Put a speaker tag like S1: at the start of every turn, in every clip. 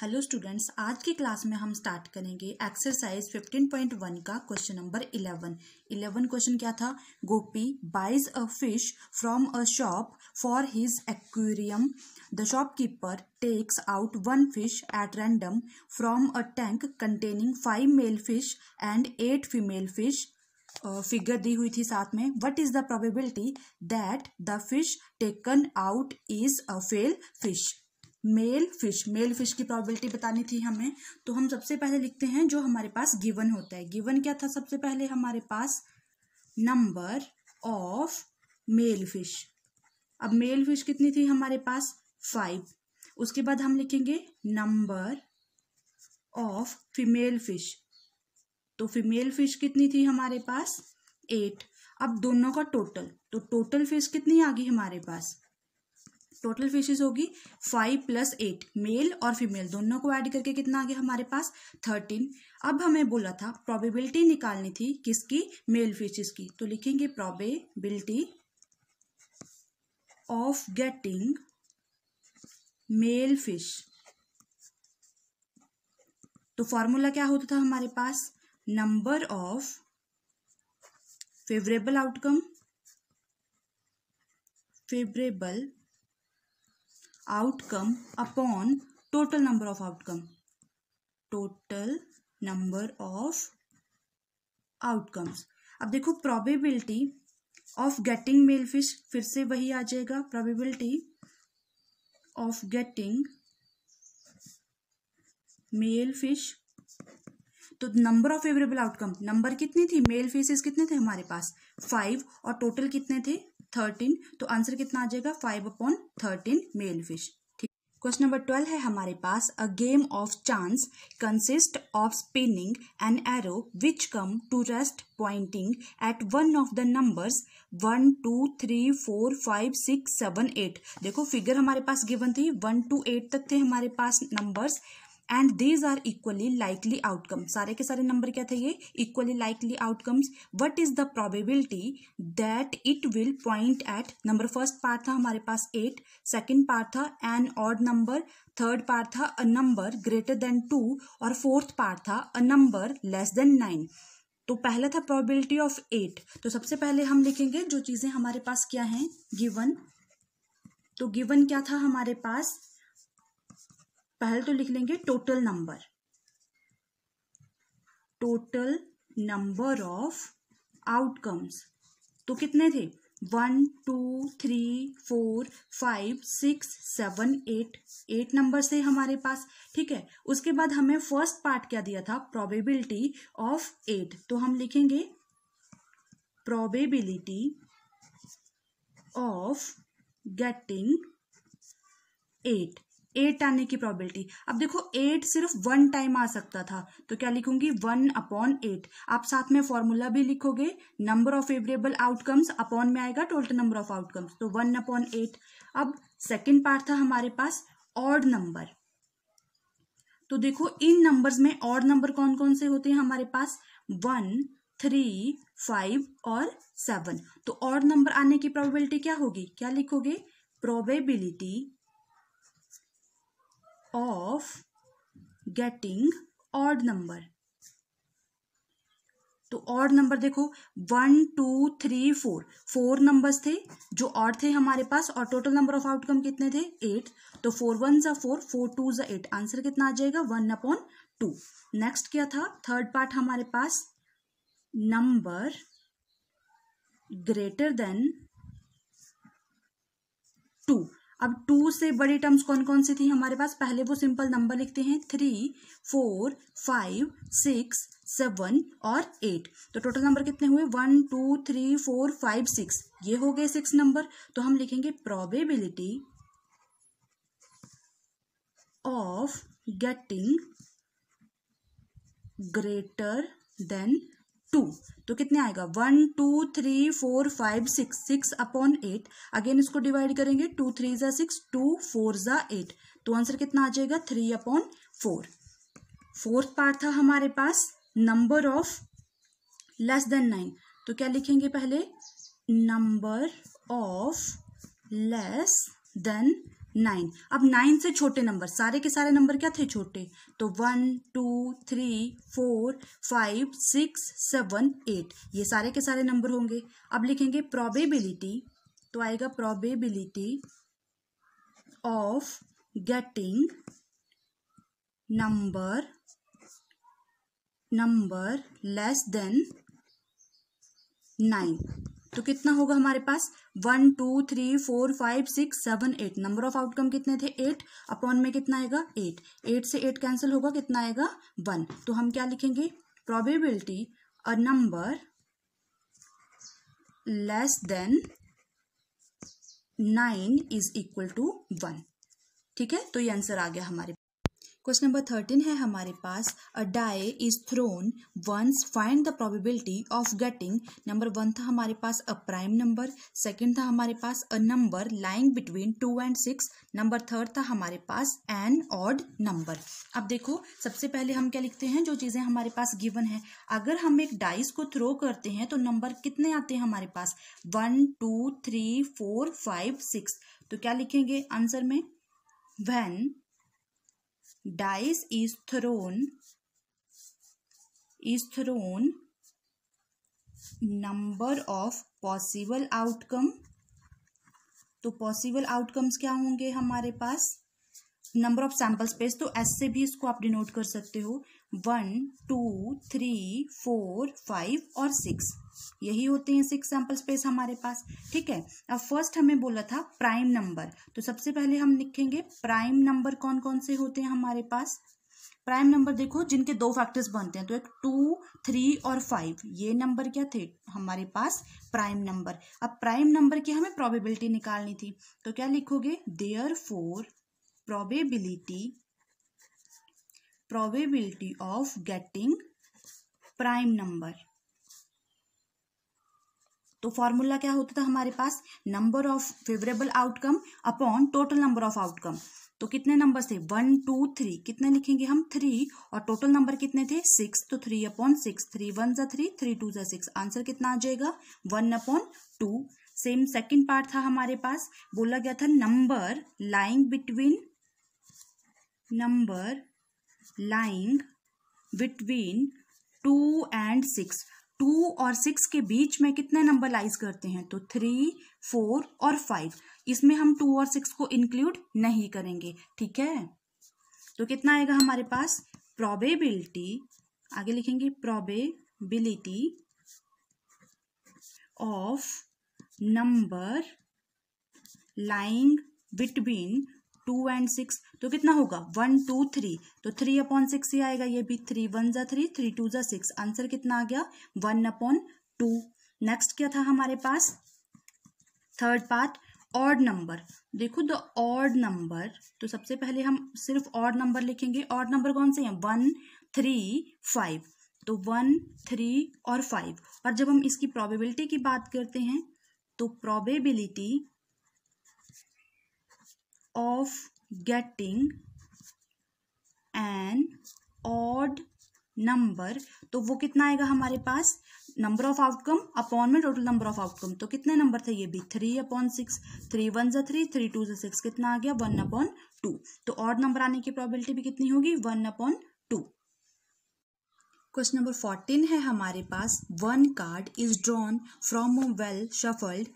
S1: hello students आज की class में हम स्टार्ट करेंगे एक्सरसाइज 15.1 का क्वेश्चन नंबर 11 11 क्वेश्चन क्या था Gopi buys a fish from a shop for his aquarium the shopkeeper takes out one fish at random from a tank containing five male fish and eight female fish figure दी हुई थी साथ में what is the probability that the fish taken out is a fail fish male fish male fish की probability बतानी थी हमें तो हम सबसे पहले लिखते हैं जो हमारे पास गिवन होता है गिवन क्या था सबसे पहले हमारे पास नंबर ऑफ मेल फिश अब मेल फिश कितनी थी हमारे पास फाइव उसके बाद हम लिखेंगे नंबर ऑफ फीमेल फिश तो फीमेल फिश कितनी थी हमारे पास एट अब दोनों का टोटल तो टोटल फिश कितनी आ गई हमारे पास टोटल फिशेज होगी फाइव प्लस एट मेल और फीमेल दोनों को ऐड करके कितना आ गया हमारे पास थर्टीन अब हमें बोला था प्रोबेबिलिटी निकालनी थी किसकी मेल फिशेज की तो लिखेंगे probability of getting male fish तो फॉर्मूला क्या होता था हमारे पास number of favourable outcome favourable outcome upon total number of outcome total number of outcomes अब देखो probability of getting male fish फिर से वही आ जाएगा probability of getting male fish तो number of favourable outcome number कितनी थी मेल फेसेस कितने थे हमारे पास फाइव और टोटल कितने थे थर्टीन तो आंसर कितना आ जाएगा five upon thirteen male fish question number twelve है हमारे पास a game of chance consist of spinning an arrow which come to rest pointing at one of the numbers one two three four five six seven eight देखो figure हमारे पास given थी one two eight तक थे हमारे पास numbers and these are equally likely outcome सारे के सारे नंबर क्या थे ये equally likely outcomes what is the probability that it will point at number first part था हमारे पास एट सेकेंड पार्ट था an odd number third part था a number greater than two और फोर्थ पार्ट था a number less than nine तो पहला था प्रोबेबिलिटी ऑफ एट तो सबसे पहले हम लिखेंगे जो चीज़ें हमारे पास क्या हैं गिवन तो गिवन क्या था हमारे पास पहले तो लिख लेंगे total number total number of outcomes तो कितने थे one two three four five six seven eight eight number से हमारे पास ठीक है उसके बाद हमें फर्स्ट पार्ट क्या दिया था प्रोबेबिलिटी ऑफ एट तो हम लिखेंगे probability of getting eight eight आने की प्रोबेबिलिटी अब देखो एट सिर्फ वन टाइम आ सकता था तो क्या लिखूंगी वन अपॉन एट आप साथ में फॉर्मूला भी लिखोगे number of favourable outcomes upon में आएगा टोटल नंबर ऑफ आउटकम्स तो वन अपॉन एट अब सेकेंड पार्ट था हमारे पास ऑड नंबर तो देखो इन नंबर्स में ऑड नंबर कौन कौन से होते हैं हमारे पास वन थ्री फाइव और सेवन तो ऑड नंबर आने की प्रॉबिलिटी क्या होगी क्या लिखोगे probability of getting odd number तो ऑड नंबर देखो one two three four four numbers थे जो ऑड थे हमारे पास और टोटल नंबर ऑफ आउटकम कितने थे एट तो फोर वन ज फोर फोर टू ज़ा एट आंसर कितना आ जाएगा वन अपॉन टू नेक्स्ट क्या था थर्ड पार्ट हमारे पास नंबर ग्रेटर देन टू अब टू से बड़ी टर्म्स कौन कौन सी थी हमारे पास पहले वो सिंपल नंबर लिखते हैं three four five six seven और एट तो टोटल नंबर कितने हुए one two three four five six ये हो गए सिक्स नंबर तो हम लिखेंगे probability of getting greater than two तो कितने आएगा one two three four five six six upon eight again इसको डिवाइड करेंगे टू थ्री ज़ा सिक्स टू फोर ज़ा एट तो आंसर कितना आ जाएगा three upon four fourth part था हमारे पास number of less than nine तो क्या लिखेंगे पहले number of less than nine अब नाइन से छोटे नंबर सारे के सारे नंबर क्या थे छोटे तो one two three four five six seven eight ये सारे के सारे नंबर होंगे अब लिखेंगे प्रोबेबिलिटी तो आएगा probability of getting number number less than nine तो कितना होगा हमारे पास one two three four five six seven eight number of outcome कितने थे एट अपॉन में कितना आएगा एट एट से एट कैंसिल होगा कितना आएगा वन तो हम क्या लिखेंगे probability a number less than nine is equal to one ठीक है तो ये आंसर आ गया हमारे क्वेश्चन नंबर थर्टीन है हमारे पास a die is thrown once find the probability of getting number one था हमारे पास अ प्राइम नंबर सेकंड था हमारे पास a number lying between two and six number third था हमारे पास एन ऑड नंबर अब देखो सबसे पहले हम क्या लिखते हैं जो चीज़ें हमारे पास गिवन है अगर हम एक डाइस को थ्रो करते हैं तो नंबर कितने आते हैं हमारे पास one two three four five six तो क्या लिखेंगे आंसर में when dice is thrown is thrown number of possible outcome तो पॉसिबल आउटकम्स क्या होंगे हमारे पास नंबर ऑफ सैम्पल स्पेस तो एस से भी इसको आप डिनोट कर सकते हो one two three four five और सिक्स यही होते हैं सिक्स सैम्पल स्पेस हमारे पास ठीक है अब फर्स्ट हमें बोला था प्राइम नंबर तो सबसे पहले हम लिखेंगे प्राइम नंबर कौन कौन से होते हैं हमारे पास प्राइम नंबर देखो जिनके दो फैक्टर्स बनते हैं तो एक टू थ्री और फाइव ये नंबर क्या थे हमारे पास प्राइम नंबर अब प्राइम नंबर की हमें प्रोबेबिलिटी निकालनी थी तो क्या लिखोगे therefore probability probability of getting prime number तो फॉर्मूला क्या होता था हमारे पास number of favourable outcome upon total number of outcome तो कितने नंबर थे वन टू थ्री कितने लिखेंगे हम थ्री और टोटल नंबर कितने थे सिक्स तो three upon six three one ज़ा थ्री थ्री टू ज़ा सिक्स आंसर कितना आ जाएगा one upon two same second part था हमारे पास बोला गया था number lying between number lying between two and six two और सिक्स के बीच में कितने नंबर लाइज करते हैं तो थ्री फोर और फाइव इसमें हम टू और सिक्स को इंक्लूड नहीं करेंगे ठीक है तो कितना आएगा हमारे पास प्रोबेबिलिटी आगे लिखेंगे probability of number lying between two and six तो कितना होगा वन टू थ्री तो थ्री अपॉन सिक्स ही आएगा ये भी थ्री वन ज़ा थ्री थ्री टू ज़ा सिक्स आंसर कितना आ गया वन अपॉन टू नेक्स्ट क्या था हमारे पास थर्ड पार्ट ऑड नंबर देखो द ऑड नंबर तो सबसे पहले हम सिर्फ ऑड नंबर लिखेंगे ऑड नंबर कौन से हैं वन थ्री फाइव तो वन थ्री और फाइव और जब हम इसकी प्रोबेबिलिटी की बात करते हैं तो probability of getting an odd number तो वो कितना आएगा हमारे पास नंबर ऑफ आउटकम अपॉन में टोटल नंबर ऑफ आउटकम तो कितने नंबर थे ये भी three upon six three one जो थ्री थ्री टू जो सिक्स कितना आ गया वन अपॉन टू तो ऑड नंबर आने की प्रोबेबिलिटी भी कितनी होगी one upon two question number fourteen है हमारे पास one card is drawn from well shuffled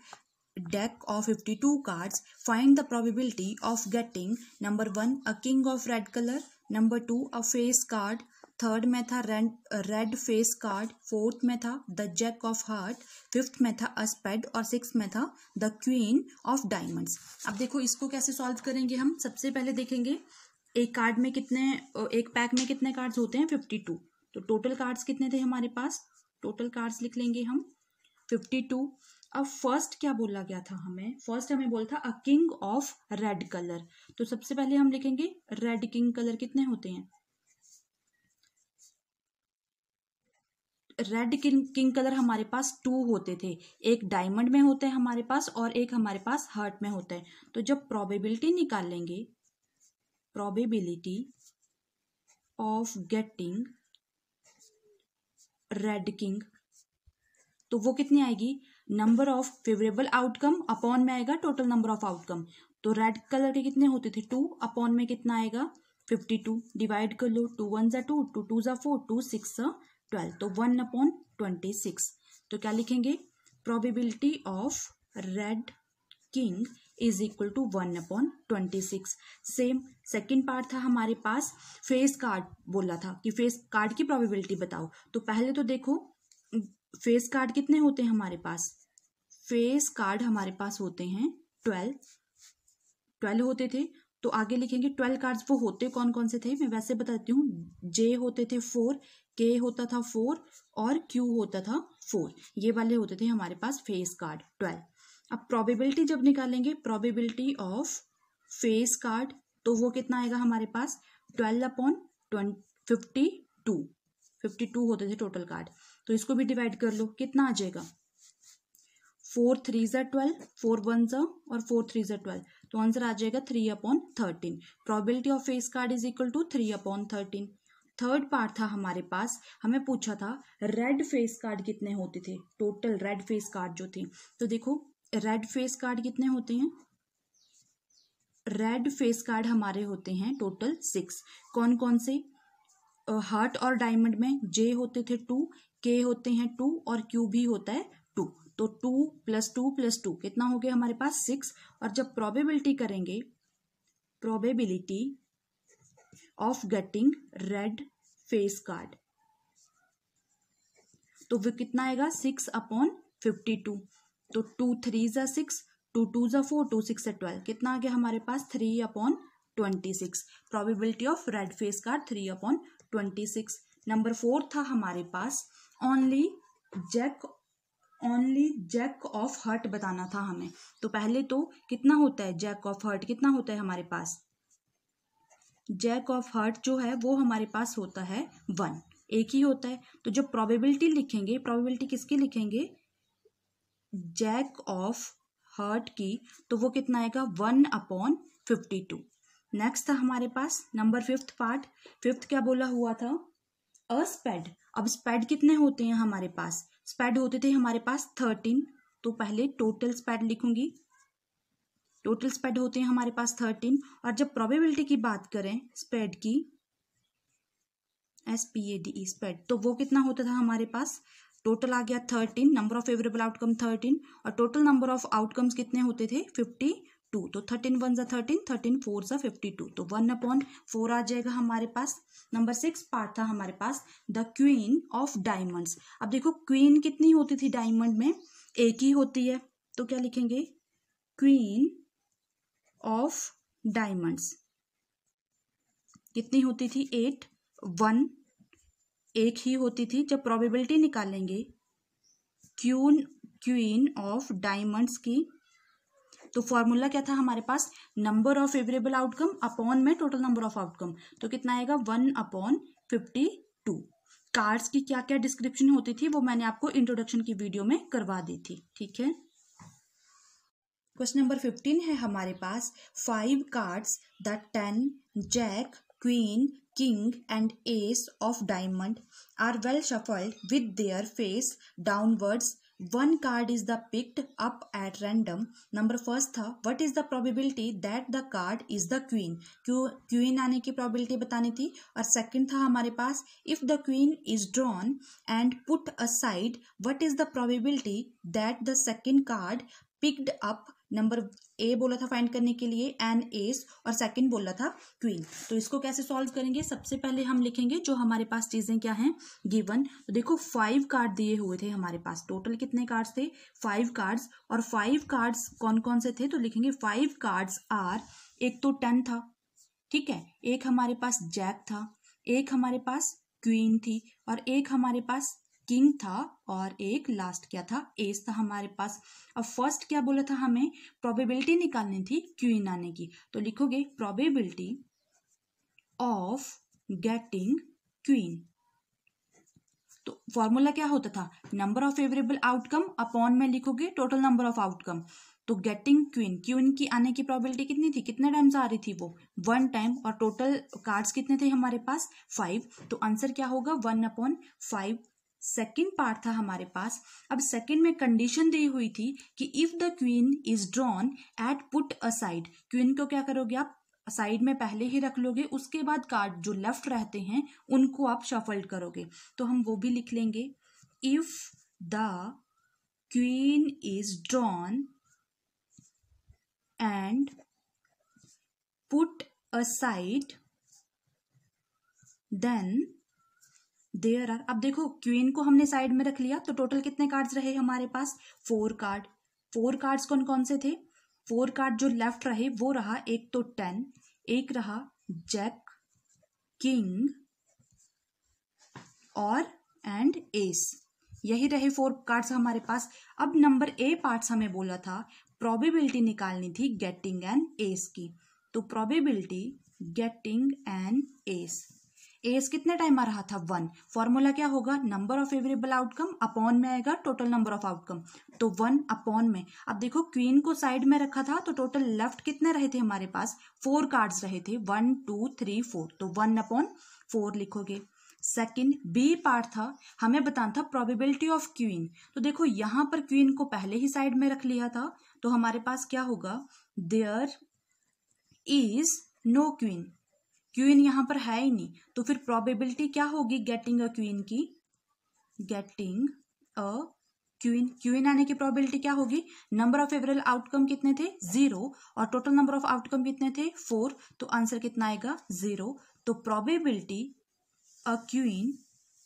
S1: deck of 52 cards, find the probability of getting number 1 a king of red color, number 2 a face card, third में था red red face card fourth में था the jack of heart fifth में था अस्पेड और six में था the queen of diamonds अब देखो इसको कैसे सॉल्व करेंगे हम सबसे पहले देखेंगे एक कार्ड में कितने एक पैक में कितने कार्ड्स होते हैं फिफ्टी टू तो टोटल कार्ड्स कितने थे हमारे पास टोटल कार्ड्स लिख लेंगे हम फिफ्टी टू अब फर्स्ट क्या बोला गया था हमें फर्स्ट हमें बोला था a king of red colour तो सबसे पहले हम लिखेंगे रेड किंग कलर कितने होते हैं रेड किंग किंग कलर हमारे पास टू होते थे एक डायमंड में होते हैं हमारे पास और एक हमारे पास हार्ट में होते हैं तो जब प्रोबेबिलिटी निकालेंगे probability of getting red king तो वो कितनी आएगी number of favourable outcome upon में आएगा टोटल नंबर ऑफ आउटकम तो रेड कलर के कितने होते थे टू अपॉन में कितना आएगा फिफ्टी टू डिवाइड कर लो टू वन ज़ा टू टू टू ज़ा फोर टू सिक्स ट्वेल्व तो वन अपॉन ट्वेंटी सिक्स तो क्या लिखेंगे probability of red king is equal to one upon twenty six same second part था हमारे पास फेस कार्ड बोला था कि फेस कार्ड की प्रोबेबिलिटी बताओ तो पहले तो देखो फेस कार्ड कितने होते हैं हमारे पास फेस कार्ड हमारे पास होते हैं ट्वेल्व ट्वेल्व होते थे तो आगे लिखेंगे ट्वेल्व कार्ड्स वो होते कौन कौन से थे मैं वैसे बताती हूँ जे होते थे फोर के होता था फोर और क्यू होता था फोर ये वाले होते थे हमारे पास फेस कार्ड ट्वेल्व अब प्रोबेबिलिटी जब निकालेंगे प्रोबेबिलिटी ऑफ फेस कार्ड तो वो कितना आएगा हमारे पास twelve upon fifty two fifty two होते थे टोटल कार्ड तो इसको भी डिवाइड कर लो कितना आ जाएगा फोर थ्री ज़ा ट्वेल्व फोर वन ज़ा और फोर थ्री ज़ा ट्वेल्व तो आंसर आ जाएगा three upon thirteen probability of face card is equal to three upon thirteen third part था हमारे पास हमें पूछा था रेड फेस कार्ड कितने होते थे टोटल रेड फेस कार्ड जो थे तो देखो रेड फेस कार्ड कितने होते हैं रेड फेस कार्ड हमारे होते हैं टोटल सिक्स कौन कौन से हार्ट और डायमंड में जे होते थे टू के होते हैं टू और क्यू भी होता है टू तो two plus two plus two कितना हो गया हमारे पास सिक्स और जब प्रोबेबिलिटी करेंगे probability of getting red face card तो वो कितना आएगा सिक्स अपॉन फिफ्टी टू तो टू थ्री ज़ा सिक्स टू टू ज़ा फोर टू सिक्स ज़ा ट्वेल्व कितना आ गया हमारे पास three upon twenty six probability of red face card three upon twenty six number four था हमारे पास only jack only jack of heart बताना था हमें तो पहले तो कितना होता है जैक ऑफ हर्ट कितना होता है हमारे पास जैक ऑफ हर्ट जो है वो हमारे पास होता है वन एक ही होता है तो जो प्रोबेबिलिटी लिखेंगे प्रोबेबिलिटी किसकी लिखेंगे जैक ऑफ हर्ट की तो वो कितना आएगा one upon fifty two next था हमारे पास नंबर फिफ्थ पार्ट फिफ्थ क्या बोला हुआ था अस्पेड अब स्पैड कितने होते हैं हमारे पास स्पैड होते थे हमारे पास थर्टीन तो पहले टोटल स्पैड लिखूंगी टोटल स्पैड होते हैं हमारे पास थर्टीन और जब प्रोबेबिलिटी की बात करें स्पैड की S P A D E spade तो वो कितना होता था हमारे पास टोटल आ गया thirteen number of favourable outcome thirteen और टोटल नंबर ऑफ आउटकम्स कितने होते थे फिफ्टी टू तो थर्टीन वन जो थर्टीन थर्टीन फोर जो फिफ्टी टू तो वन अपॉन फोर आ जाएगा हमारे पास नंबर सिक्स पार्ट था हमारे पास द क्वीन ऑफ डायमंड्स अब देखो क्वीन कितनी होती थी डायमंड में एक ही होती है तो क्या लिखेंगे क्वीन ऑफ डायमंड्स कितनी होती थी एट वन एक ही होती थी जब प्रोबेबिलिटी निकालेंगे क्यून क्वीन ऑफ डायमंड्स की तो फॉर्मूला क्या था हमारे पास number of favourable outcome upon में टोटल नंबर ऑफ आउटकम तो कितना आएगा one upon fifty two cards की क्या क्या डिस्क्रिप्शन होती थी वो मैंने आपको इंट्रोडक्शन की वीडियो में करवा दी थी ठीक है क्वेश्चन नंबर फिफ्टीन है हमारे पास five cards the ten jack queen king and ace of diamond are well shuffled with their face downwards one card is the picked up at random number first था what is the probability that the card is the queen Q queen आने की probability बतानी थी और second था हमारे पास if the queen is drawn and put aside what is the probability that the second card picked up number A बोला था फाइंड करने के लिए एन एस और सेकंड बोला था क्वीन तो इसको कैसे सॉल्व करेंगे सबसे पहले हम लिखेंगे जो हमारे पास चीज़ें क्या हैं गिवन तो देखो फाइव कार्ड दिए हुए थे हमारे पास टोटल कितने कार्ड्स थे फाइव कार्ड्स और फाइव कार्ड्स कौन कौन से थे तो लिखेंगे फाइव कार्ड्स आर एक तो टेन था ठीक है एक हमारे पास जैक था एक हमारे पास क्वीन थी और एक हमारे पास किंग था और एक लास्ट क्या था एस था हमारे पास अब फर्स्ट क्या बोला था हमें प्रोबेबिलिटी निकालनी थी क्वीन आने की तो लिखोगे प्रोबेबिलिटी ऑफ गेटिंग क्वीन तो फॉर्मूला क्या होता था number of favourable outcome upon में लिखोगे टोटल नंबर ऑफ आउटकम तो गेटिंग क्वीन क्वीन की आने की प्रोबेबिलिटी कितनी थी कितने टाइम्स आ रही थी वो वन टाइम और टोटल कार्ड्स कितने थे हमारे पास फाइव तो आंसर क्या होगा one upon five second part था हमारे पास अब सेकेंड में कंडीशन दी हुई थी कि if the queen is drawn at put aside queen को क्या करोगे आप साइड में पहले ही रख लोगे उसके बाद कार्ड जो लेफ्ट रहते हैं उनको आप शफल्ड करोगे तो हम वो भी लिख लेंगे if the queen is drawn and aside then there are अब देखो क्वीन को हमने साइड में रख लिया तो टोटल कितने कार्ड्स रहे हमारे पास फोर कार्ड फोर कार्ड्स कौन कौन से थे फोर कार्ड जो लेफ्ट रहे वो रहा एक तो टेन एक रहा जैक किंग और एंड एस यही रहे फोर कार्ड्स हमारे पास अब नंबर ए पार्ट्स हमें बोला था प्रोबेबिलिटी निकालनी थी गेटिंग एन एस की तो probability getting an ace ace कितने टाइम आ रहा था वन फॉर्मूला क्या होगा number of favourable outcome upon में आएगा टोटल नंबर ऑफ आउटकम तो वन अपॉन में अब देखो क्वीन को साइड में रखा था तो टोटल लेफ्ट कितने रहे थे हमारे पास फोर कार्ड्स रहे थे वन टू थ्री फोर तो वन अपॉन फोर लिखोगे सेकेंड बी पार्ट था हमें बताना था प्रोबेबिलिटी ऑफ क्वीन तो देखो यहाँ पर क्वीन को पहले ही साइड में रख लिया था तो हमारे पास क्या होगा there is no queen queen यहाँ पर है ही नहीं तो फिर प्रोबेबिलिटी क्या होगी गेटिंग अ क्वीन की गेटिंग अ क्वीन क्वीन आने की प्रोबेबिलिटी क्या होगी नंबर ऑफ एवरल आउटकम कितने थे जीरो और टोटल नंबर ऑफ आउटकम कितने थे फोर तो आंसर कितना आएगा जीरो तो probability a queen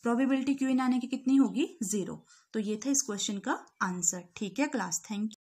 S1: probability queen आने की कितनी होगी जीरो तो ये था इस क्वेश्चन का आंसर ठीक है क्लास थैंक यू